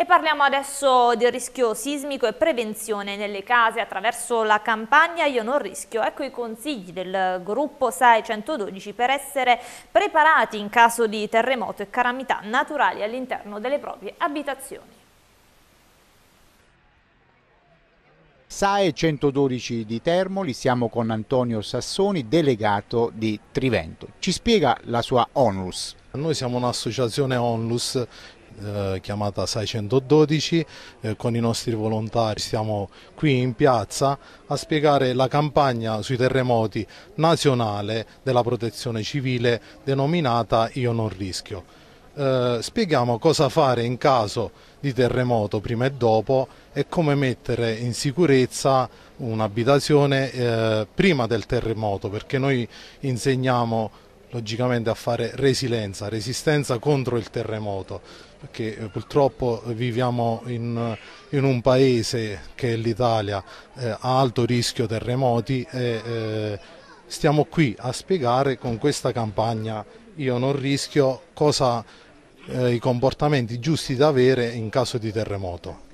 E parliamo adesso del rischio sismico e prevenzione nelle case attraverso la campagna Io non rischio. Ecco i consigli del gruppo SAE 112 per essere preparati in caso di terremoto e calamità naturali all'interno delle proprie abitazioni. SAE 112 di Termoli, siamo con Antonio Sassoni, delegato di Trivento. Ci spiega la sua onlus. Noi siamo un'associazione onlus eh, chiamata 612, eh, con i nostri volontari stiamo qui in piazza a spiegare la campagna sui terremoti nazionale della protezione civile denominata Io non rischio. Eh, spieghiamo cosa fare in caso di terremoto prima e dopo e come mettere in sicurezza un'abitazione eh, prima del terremoto perché noi insegniamo logicamente a fare resilienza, resistenza contro il terremoto, perché eh, purtroppo viviamo in, in un paese che è l'Italia eh, a alto rischio terremoti e eh, stiamo qui a spiegare con questa campagna Io non rischio cosa, eh, i comportamenti giusti da avere in caso di terremoto.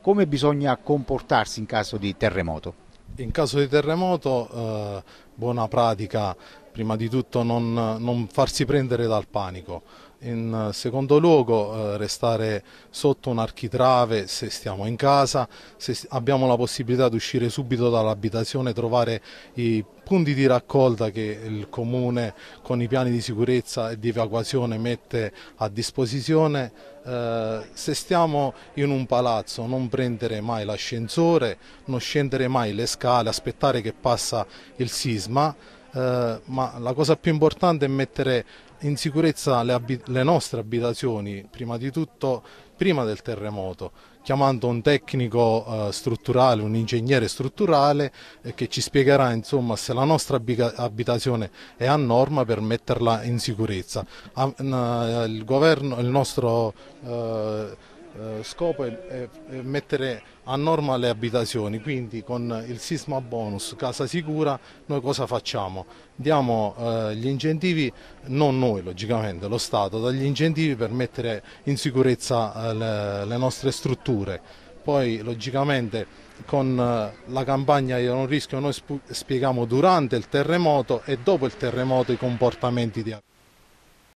Come bisogna comportarsi in caso di terremoto? In caso di terremoto, eh, buona pratica, prima di tutto non, non farsi prendere dal panico. In secondo luogo eh, restare sotto un architrave se stiamo in casa, se abbiamo la possibilità di uscire subito dall'abitazione, trovare i punti di raccolta che il Comune con i piani di sicurezza e di evacuazione mette a disposizione, eh, se stiamo in un palazzo non prendere mai l'ascensore, non scendere mai le scale, aspettare che passa il sisma, eh, ma la cosa più importante è mettere in sicurezza le, le, nostre abitazioni, prima di tutto prima del terremoto, chiamando un tecnico eh, strutturale, un ingegnere strutturale eh, che ci spiegherà insomma, se la nostra abitazione è a norma per metterla in sicurezza. Eh, il, governo, il nostro eh, eh, scopo è, mettere a norma le abitazioni, quindi con il sisma bonus casa sicura noi cosa facciamo? Diamo eh, gli incentivi, non noi logicamente, lo Stato dagli incentivi per mettere in sicurezza eh, le, le, nostre strutture. Poi logicamente con eh, la campagna Io non rischio noi spieghiamo durante il terremoto e dopo il terremoto i comportamenti di